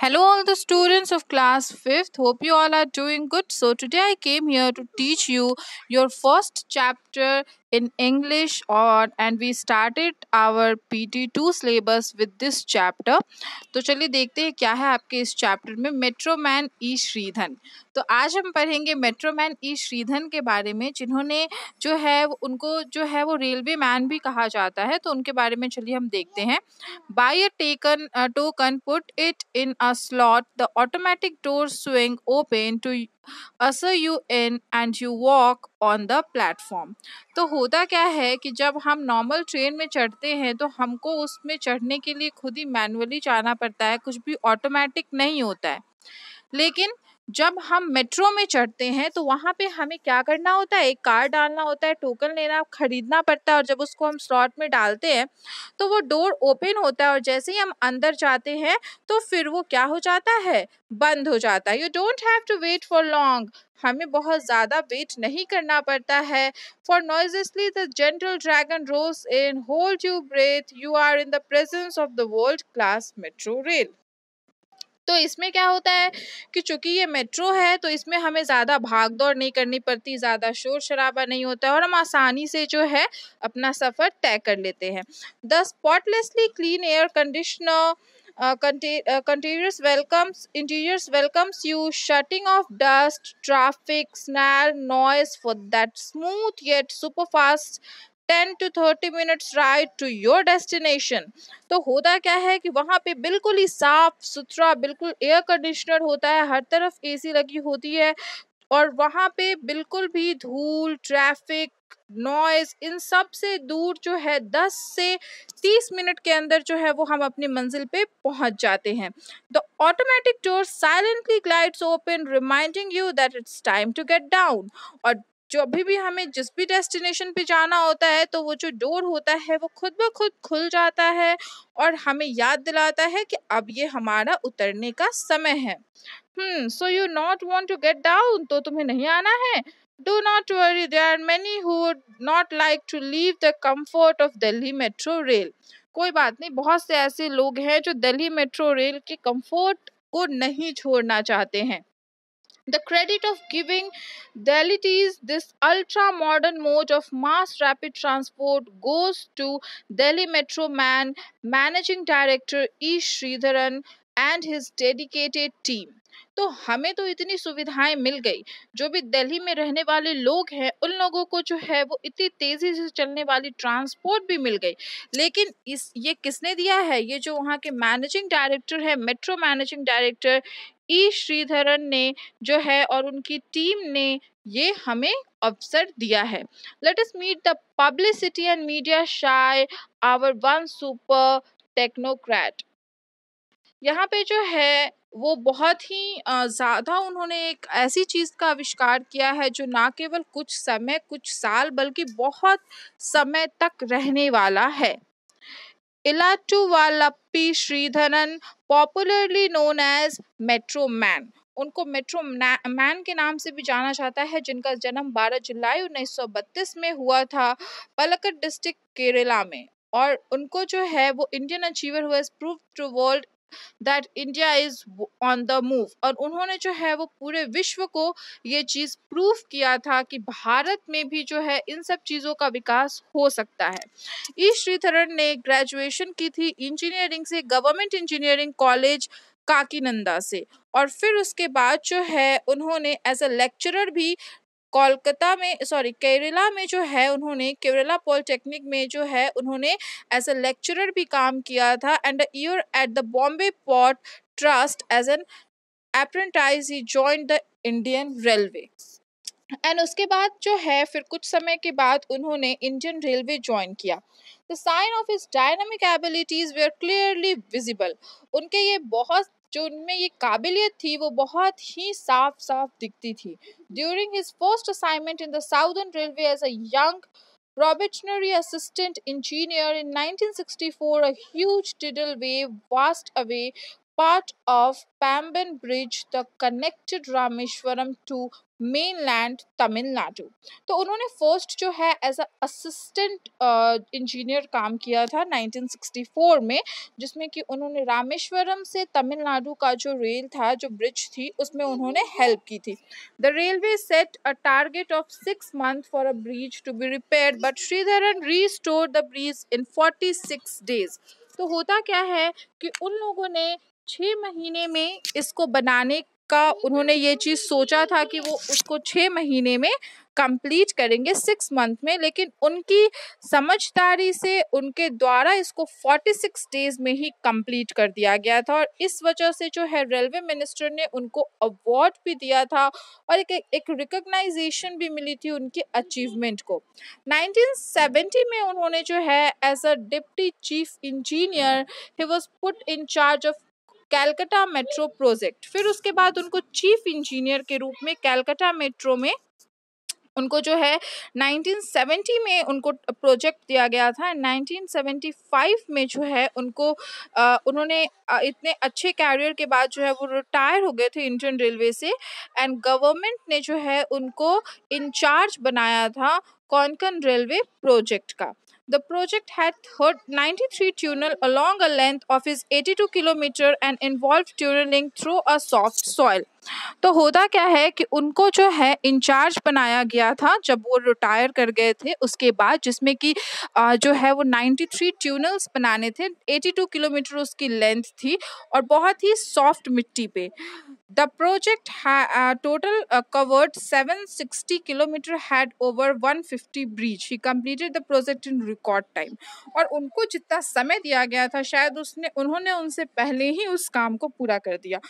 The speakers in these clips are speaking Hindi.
Hello all the students of class 5th. Hope you all are doing good. So today I came here to teach you your first chapter in English और and we started our PT2 syllabus with this chapter तो चलिए देखते हैं क्या है आपके इस chapter में मेट्रोमैन ई श्रीधन तो आज हम पढ़ेंगे मेट्रोमैन ई श्रीधन के बारे में जिन्होंने जो है उनको जो है वो रेलवे मैन भी कहा जाता है तो उनके बारे में चलिए हम देखते हैं buy a taken token put it in a slot the automatic door swing open to usher you in and you walk on the platform तो होता क्या है कि जब हम नॉर्मल ट्रेन में चढ़ते हैं तो हमको उसमें चढ़ने के लिए खुद ही मैनुअली जाना पड़ता है कुछ भी ऑटोमेटिक नहीं होता है लेकिन जब हम मेट्रो में चढ़ते हैं तो वहाँ पे हमें क्या करना होता है एक कार्ड डालना होता है टोकन लेना खरीदना पड़ता है और जब उसको हम स्लॉट में डालते हैं तो वो डोर ओपन होता है और जैसे ही हम अंदर जाते हैं तो फिर वो क्या हो जाता है बंद हो जाता है you don't have to wait for long हमें बहुत ज़्यादा वेट नहीं करना पड़ता है for noiselessly the gentle dragon rolls in hold your breath you are in the presence of the world class metro rail तो इसमें क्या होता है कि चूंकि ये मेट्रो है तो इसमें हमें ज़्यादा भाग दौड़ नहीं करनी पड़ती ज़्यादा शोर शराबा नहीं होता और हम आसानी से जो है अपना सफ़र तय कर लेते हैं the spotlessly clean air conditioner interiors welcomes interiors welcomes you shutting off dust traffic snarl noise for that smooth yet superfast ten to thirty minutes ride to your destination तो होता क्या है कि वहाँ पे बिल्कुल ही साफ सुथरा बिल्कुल एयर कंडीशनर होता है हर तरफ एसी लगी होती है और वहाँ पे बिल्कुल भी धूल ट्रैफिक नॉइज इन सब से दूर जो है दस से तीस मिनट के अंदर जो है वो हम अपनी मंजिल पे पहुंच जाते हैं the automatic door silently glides open reminding you that it's time to get down और जो अभी भी हमें जिस भी डेस्टिनेशन पे जाना होता है तो वो जो डोर होता है वो खुद ब खुद खुल जाता है और हमें याद दिलाता है कि अब ये हमारा उतरने का समय है so you not want to get down तो तुम्हें नहीं आना है do not worry there are many who would not like to leave the comfort of Delhi metro rail कोई बात नहीं बहुत से ऐसे लोग हैं जो दिल्ली मेट्रो रेल के कंफर्ट को नहीं छोड़ना चाहते हैं The credit of giving e Delhi's this ultra modern mode of mass rapid transport goes to Delhi Metro Man Managing Director E. Sreedharan and his dedicated team तो हमें तो इतनी सुविधाएं मिल गई जो भी दिल्ली में रहने वाले लोग हैं उन लोगों को जो है वो इतनी तेज़ी से चलने वाली ट्रांसपोर्ट भी मिल गई लेकिन इस ये किसने दिया है ये जो वहाँ के मैनेजिंग डायरेक्टर है metro managing director E Sreedharan ने जो है और उनकी टीम ने ये हमें अवसर दिया है let us meet the publicity and media shy our one super technocrat यहाँ पे जो है वो बहुत ही ज़्यादा उन्होंने एक ऐसी चीज़ का आविष्कार किया है जो ना केवल कुछ समय कुछ साल बल्कि बहुत समय तक रहने वाला है Elattuvalapil Sreedharan popularly known as metro man उनको मेट्रो मैन के नाम से भी जाना जाता है जिनका जन्म 12 जुलाई 1932 में हुआ था पलक्कड डिस्ट्रिक्ट केरला में और उनको जो है वो इंडियन अचीवर हुआ prove to world that India is on the move और उन्होंने जो है वो पूरे विश्व को ये चीज़ प्रूव किया था कि भारत में भी जो है इन सब चीज़ों का विकास हो सकता है ई e. श्रीधरन ने ग्रेजुएशन की थी इंजीनियरिंग से गवर्नमेंट इंजीनियरिंग कॉलेज काकीनंदा से और फिर उसके बाद जो है उन्होंने एज अ लेक्चरर भी कोलकाता में सॉरी केरला में जो है उन्होंने केरला पॉलिटेक्निक में जो है उन्होंने एज अ लेक्चरर भी काम किया था and year at the Bombay port trust as an apprentice he join the Indian railway and उसके बाद जो है फिर कुछ समय के बाद उन्होंने इंडियन रेलवे ज्वाइन किया the sign of his dynamic abilities were clearly visible उनके ये बहुत जो उनमें ये काबिलियत थी वो बहुत ही साफ साफ दिखती थी during his first assignment in the southern railway as a young probationary assistant engineer in 1964 a huge tidal wave washed away part of Pamban bridge the connected Rameswaram to mainland Tamil Nadu तो उन्होंने फर्स्ट जो है एज अ असिस्टेंट इंजीनियर काम किया था 1964 में जिसमें कि उन्होंने रामेश्वरम से तमिलनाडु का जो रेल था जो ब्रिज थी उसमें उन्होंने हेल्प की थी the railway set a target of six month for a bridge to be repair but Sreedharan restore the bridge in forty six days तो होता क्या है कि उन लोगों ने छः महीने में इसको बनाने का उन्होंने ये चीज़ सोचा था कि वो उसको छः महीने में कंप्लीट करेंगे सिक्स मंथ में लेकिन उनकी समझदारी से उनके द्वारा इसको फोर्टी सिक्स डेज में ही कंप्लीट कर दिया गया था और इस वजह से जो है रेलवे मिनिस्टर ने उनको अवार्ड भी दिया था और एक एक रिकग्नाइजेशन भी मिली थी उनकी अचीवमेंट को 1970 में उन्होंने जो है as a deputy chief engineer he was put in charge of Calcutta metro project फिर उसके बाद उनको चीफ इंजीनियर के रूप में कैलकाटा मेट्रो में उनको जो है 1970 में उनको प्रोजेक्ट दिया गया था 1975 में जो है उनको आ, उन्होंने इतने अच्छे कैरियर के बाद जो है वो रिटायर हो गए थे इंडियन रेलवे से एंड गवर्नमेंट ने जो है उनको इंचार्ज बनाया था कौनकन रेलवे प्रोजेक्ट का The project had 93 tunnel along a length of its 82 kilometre and involved tunneling through a soft soil. तो होता क्या है कि उनको जो है इंचार्ज बनाया गया था जब वो रिटायर कर गए थे उसके बाद जिसमें कि जो है वो 93 ट्यूनल्स बनाने थे 82 किलोमीटर उसकी लेंथ थी और बहुत ही सॉफ्ट मिट्टी पे the project total covered seven sixty kilometre had over one fifty bridge he completed the project in record time और उनको जितना समय दिया गया था शायद उसने उन्होंने उनसे पहले ही उस काम को पूरा कर दिया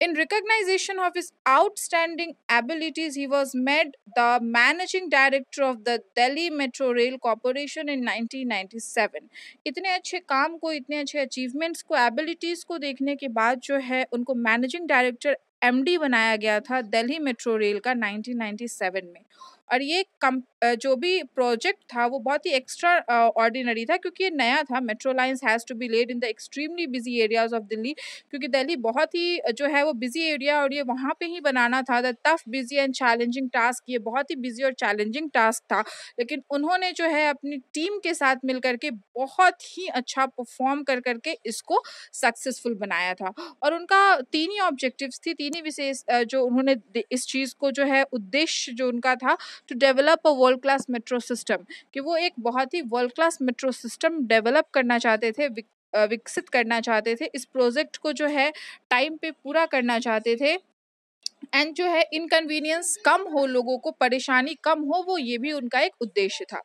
In recognition of his outstanding abilities, he was made the managing director of the Delhi Metro Rail Corporation in 1997. इतने अच्छे काम को इतने अच्छे अचीवमेंट्स को एबिलिटीज़ को देखने के बाद जो है उनको मैनेजिंग डायरेक्टर एमडी बनाया गया था दिल्ली मेट्रो रेल का 1997 में और ये कम जो भी प्रोजेक्ट था वो बहुत ही एक्स्ट्रा ऑर्डिनरी था क्योंकि ये नया था metro lines has to be laid in the extremely busy areas of Delhi क्योंकि दिल्ली बहुत ही जो है वो बिजी एरिया और ये वहाँ पे ही बनाना था the tough busy and challenging task ये बहुत ही बिजी और चैलेंजिंग टास्क था लेकिन उन्होंने जो है अपनी टीम के साथ मिल करके बहुत ही अच्छा परफॉर्म कर करके इसको सक्सेसफुल बनाया था और उनका तीन ही ऑब्जेक्टिव थी तीन ही विशेष जो उन्होंने इस चीज़ को जो है उद्देश्य जो उनका था to develop a world class metro system कि वो एक बहुत ही world class metro system develop करना चाहते थे विकसित करना चाहते थे इस प्रोजेक्ट को जो है टाइम पे पूरा करना चाहते थे एंड जो है इनकन्वीनियंस कम हो लोगों को परेशानी कम हो वो ये भी उनका एक उद्देश्य था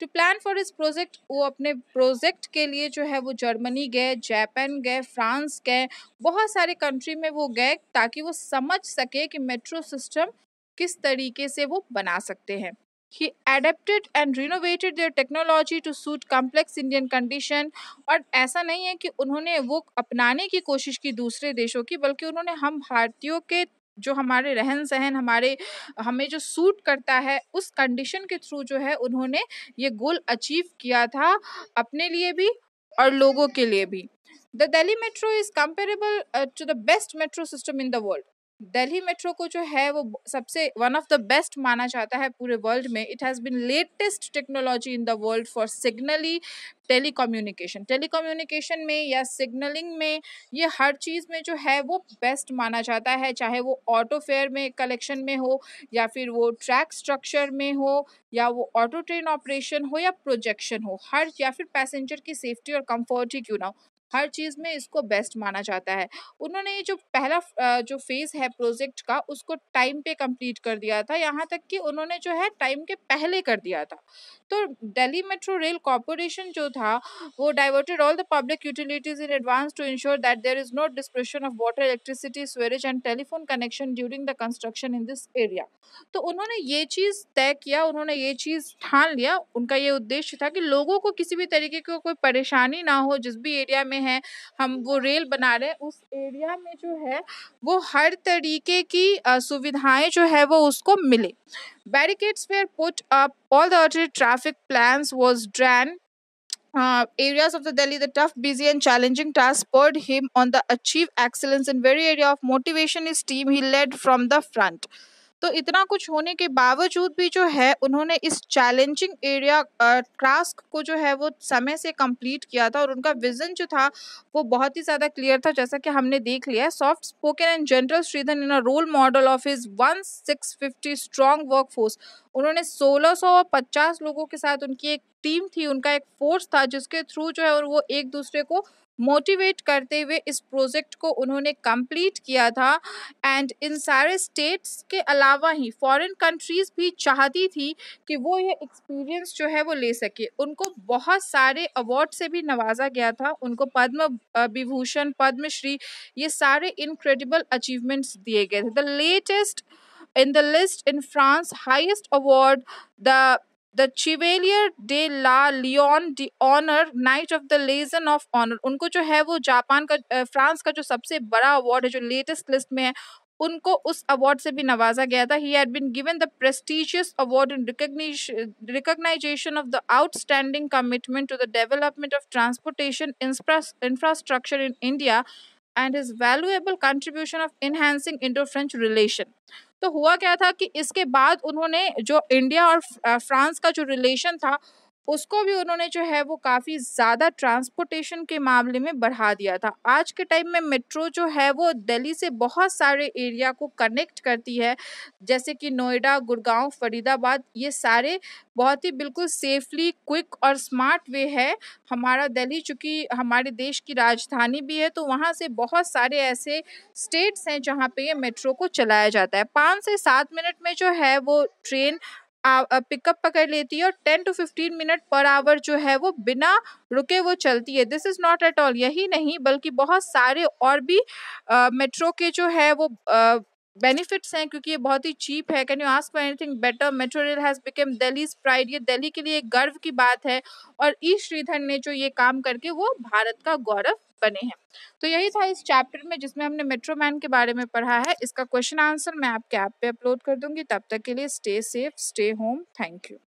टू प्लान फॉर इस प्रोजेक्ट वो अपने प्रोजेक्ट के लिए जो है वो जर्मनी गए जापान गए फ्रांस गए बहुत सारे कंट्री में वो गए ताकि वो समझ सके कि मेट्रो सिस्टम किस तरीके से वो बना सकते हैं he adapted and renovated their technology to suit complex Indian condition और ऐसा नहीं है कि उन्होंने वो अपनाने की कोशिश की दूसरे देशों की बल्कि उन्होंने हम भारतीयों के जो हमारे रहन सहन हमारे हमें जो सूट करता है उस कंडीशन के थ्रू जो है उन्होंने ये गोल अचीव किया था अपने लिए भी और लोगों के लिए भी the Delhi metro is comparable to the best metro system in the world Delhi metro को जो है वो सबसे वन ऑफ द बेस्ट माना जाता है पूरे वर्ल्ड में it has been latest technology in the world for signalling telecommunication telecommunication में या सिग्नलिंग में ये हर चीज़ में जो है वो बेस्ट माना जाता है चाहे वो ऑटो फेयर में कलेक्शन में हो या फिर वो ट्रैक स्ट्रक्चर में हो या वो ऑटो ट्रेन ऑपरेशन हो या प्रोजेक्शन हो हर या फिर पैसेंजर की सेफ्टी और कम्फर्ट ही क्यों ना हो हर चीज़ में इसको बेस्ट माना जाता है उन्होंने ये जो पहला जो फेज़ है प्रोजेक्ट का उसको टाइम पे कंप्लीट कर दिया था यहाँ तक कि उन्होंने जो है टाइम के पहले कर दिया था तो दिल्ली मेट्रो रेल कॉरपोरेशन जो था वो diverted all the public utilities in advance to ensure that there is no disruption of water electricity sewerage and telephone connection during the construction in this area तो उन्होंने ये चीज़ तय किया उन्होंने ये चीज़ ठान लिया उनका ये उद्देश्य था कि लोगों को किसी भी तरीके की को कोई परेशानी ना हो जिस भी एरिया में में है हम वो रेल बना रहे हैं उस एरिया में जो है वो हर तरीके की सुविधाएं जो है वो उसको मिले barricades were put up all the traffic plans was drain uh, areas of the Delhi, the tough, busy, and challenging task spurred him on the achieve excellence in very area of motivation his team he led from the front. तो इतना कुछ होने के बावजूद भी जो है उन्होंने इस चैलेंजिंग एरिया टास्क को जो है वो समय से कंप्लीट किया था और उनका विजन जो था वो बहुत ही ज़्यादा क्लियर था जैसा कि हमने देख लिया है soft spoken and general Sreedharan in a role model of his one six fifty strong work force उन्होंने सोलह लोगों के साथ उनकी एक टीम थी उनका एक फोर्स था जिसके थ्रू जो है और वो एक दूसरे को मोटिवेट करते हुए इस प्रोजेक्ट को उन्होंने कंप्लीट किया था एंड इन सारे स्टेट्स के अलावा ही फॉरेन कंट्रीज़ भी चाहती थी कि वो ये एक्सपीरियंस जो है वो ले सके उनको बहुत सारे अवार्ड से भी नवाजा गया था उनको पद्म विभूषण पद्मश्री ये सारे इनक्रेडिबल अचीवमेंट्स दिए गए थे the latest in the list in France highest award the the chevalier de la legion the honour knight of the legion of honour उनको जो है वो जापान का फ्रांस का जो सबसे बड़ा अवार्ड है जो लेटेस्ट लिस्ट में है उनको उस अवार्ड से भी नवाजा गया था ही had been given the prestigious award in recognisation of the outstanding commitment to the development of transportation infrastructure in India and his valuable contribution of enhancing Indo-French relation. तो हुआ क्या था कि इसके बाद उन्होंने जो इंडिया और फ्रांस का जो रिलेशन था उसको भी उन्होंने जो है वो काफ़ी ज़्यादा ट्रांसपोर्टेशन के मामले में बढ़ा दिया था आज के टाइम में मेट्रो जो है वो दिल्ली से बहुत सारे एरिया को कनेक्ट करती है जैसे कि नोएडा गुड़गांव फरीदाबाद ये सारे बहुत ही बिल्कुल सेफली क्विक और स्मार्ट वे है हमारा दिल्ली चूँकि हमारे देश की राजधानी भी है तो वहाँ से बहुत सारे ऐसे स्टेट्स हैं जहाँ पे ये मेट्रो को चलाया जाता है पाँच से सात मिनट में जो है वो ट्रेन पिकअप पकड़ लेती है और ten to fifteen minute per hour जो है वो बिना रुके वो चलती है this is not at all यही नहीं बल्कि बहुत सारे और भी मेट्रो के जो है वो बेनिफिट्स हैं क्योंकि ये बहुत ही चीप है can you ask for anything better metro rail has become Delhi pride ये दिल्ली के लिए गर्व की बात है और ई e श्रीधर ने जो ये काम करके वो भारत का गौरव बने हैं तो यही था इस चैप्टर में जिसमें हमने मेट्रो मैन के बारे में पढ़ा है इसका क्वेश्चन आंसर मैं आपके ऐप पे अपलोड कर दूंगी तब तक के लिए stay safe stay home thank you